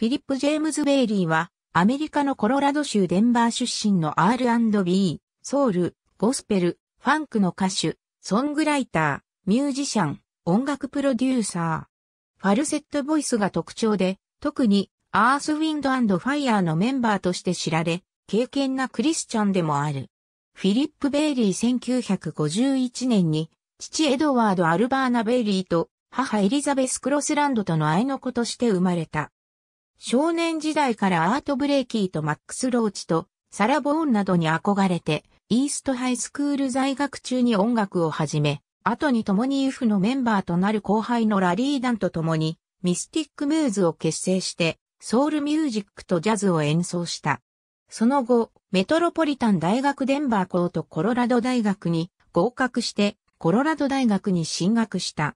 フィリップ・ジェームズ・ベイリーは、アメリカのコロラド州デンバー出身の R&B、ソウル、ゴスペル、ファンクの歌手、ソングライター、ミュージシャン、音楽プロデューサー。ファルセットボイスが特徴で、特に、アース・ウィンド・アンド・ファイヤーのメンバーとして知られ、敬虔なクリスチャンでもある。フィリップ・ベイリー1951年に、父エドワード・アルバーナ・ベイリーと母エリザベス・クロスランドとの愛の子として生まれた。少年時代からアート・ブレイキーとマックス・ローチとサラ・ボーンなどに憧れて、イーストハイスクール在学中に音楽を始め、後に共に UF のメンバーとなる後輩のラリー・ダンと共に、ミスティック・ムーズを結成して、ソウルミュージックとジャズを演奏した。その後、メトロポリタン大学デンバー校とコロラド大学に合格して、コロラド大学に進学した。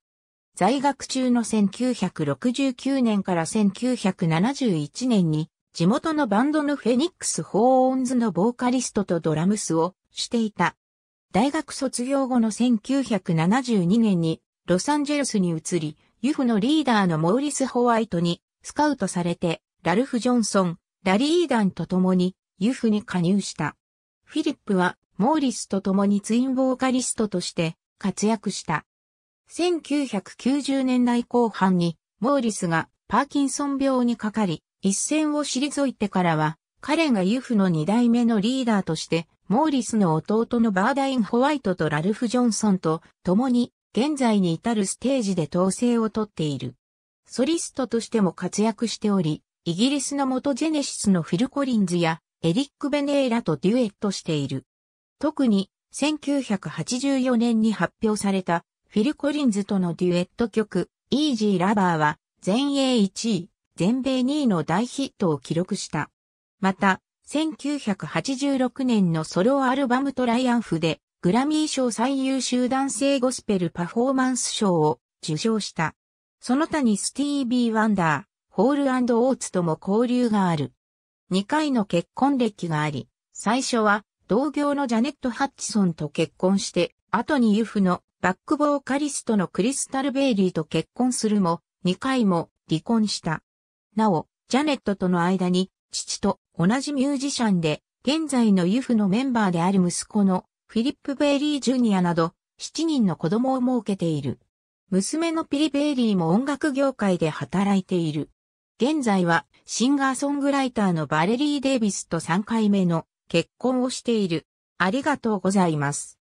在学中の1969年から1971年に、地元のバンドのフェニックス・ホーオンズのボーカリストとドラムスをしていた。大学卒業後の1972年にロサンゼルスに移り、ユフのリーダーのモーリス・ホワイトにスカウトされて、ラルフ・ジョンソン、ラリー・ダンと共にユフに加入した。フィリップはモーリスと共にツインボーカリストとして活躍した。1990年代後半に、モーリスがパーキンソン病にかかり、一線を退いてからは、彼がユフの二代目のリーダーとして、モーリスの弟のバーダイン・ホワイトとラルフ・ジョンソンと共に、現在に至るステージで統制をとっている。ソリストとしても活躍しており、イギリスの元ジェネシスのフィル・コリンズやエリック・ベネーラとデュエットしている。特に1984年に発表されたフィル・コリンズとのデュエット曲、イージー・ラバーは、全英1位、全米2位の大ヒットを記録した。また、1986年のソロアルバムトライアンフで、グラミー賞最優秀男性ゴスペルパフォーマンス賞を受賞した。その他にスティービー・ワンダー、ホールオーツとも交流がある。2回の結婚歴があり、最初は同業のジャネット・ハッチソンと結婚して、後にユフのバックボーカリストのクリスタル・ベイリーと結婚するも、2回も離婚した。なお、ジャネットとの間に、父と同じミュージシャンで、現在のユフのメンバーである息子のフィリップ・ベイリー・ジュニアなど、7人の子供を設けている。娘のピリ・ベイリーも音楽業界で働いている。現在はシンガーソングライターのバレリー・デイビスと3回目の結婚をしている。ありがとうございます。